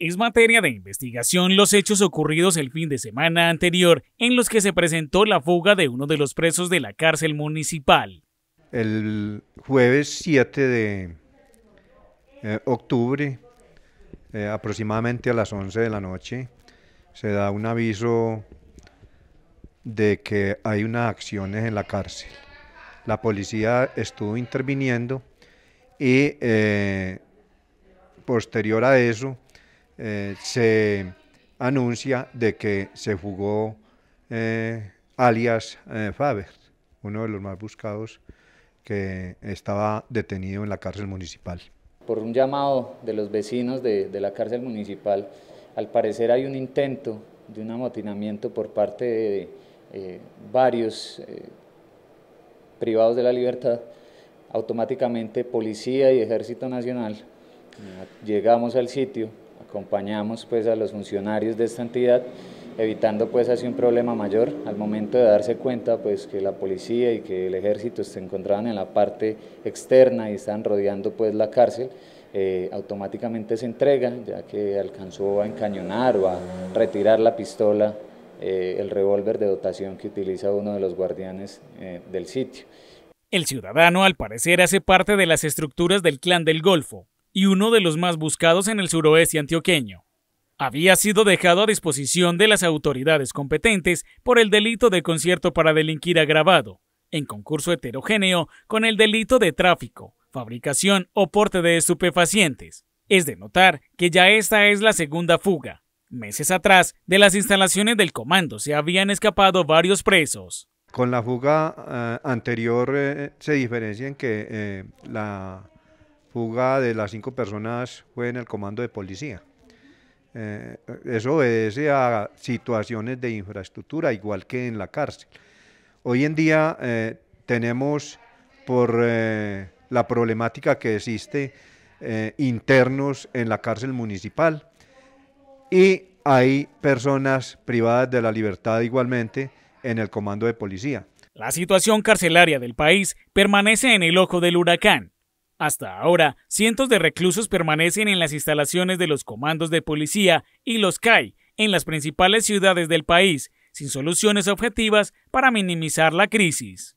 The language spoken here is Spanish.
Es materia de investigación los hechos ocurridos el fin de semana anterior en los que se presentó la fuga de uno de los presos de la cárcel municipal. El jueves 7 de eh, octubre, eh, aproximadamente a las 11 de la noche, se da un aviso de que hay unas acciones en la cárcel. La policía estuvo interviniendo y eh, posterior a eso, eh, se anuncia de que se fugó eh, alias eh, Faber, uno de los más buscados que estaba detenido en la cárcel municipal. Por un llamado de los vecinos de, la cárcel municipal, al parecer hay un intento de un amotinamiento por parte de, de varios privados de la libertad, automáticamente Policía y Ejército Nacional llegamos al sitio, acompañamos pues a los funcionarios de esta entidad evitando pues así un problema mayor al momento de darse cuenta pues que la policía y que el ejército se encontraban en la parte externa y están rodeando pues la cárcel eh, automáticamente se entrega ya que alcanzó a encañonar o a retirar la pistola eh, el revólver de dotación que utiliza uno de los guardianes eh, del sitio. El ciudadano al parecer hace parte de las estructuras del clan del Golfo, y uno de los más buscados en el suroeste antioqueño. Había sido dejado a disposición de las autoridades competentes por el delito de concierto para delinquir agravado, en concurso heterogéneo con el delito de tráfico, fabricación o porte de estupefacientes. Es de notar que ya esta es la segunda fuga. Meses atrás, de las instalaciones del comando se habían escapado varios presos. Con la fuga eh, anterior eh, se diferencia en que eh, la fuga de las cinco personas fue en el comando de policía. Eh, eso obedece a situaciones de infraestructura, igual que en la cárcel. Hoy en día eh, tenemos, por eh, la problemática que existe, internos en la cárcel municipal y hay personas privadas de la libertad igualmente en el comando de policía. La situación carcelaria del país permanece en el ojo del huracán. Hasta ahora, cientos de reclusos permanecen en las instalaciones de los comandos de policía y los CAI en las principales ciudades del país, sin soluciones objetivas para minimizar la crisis.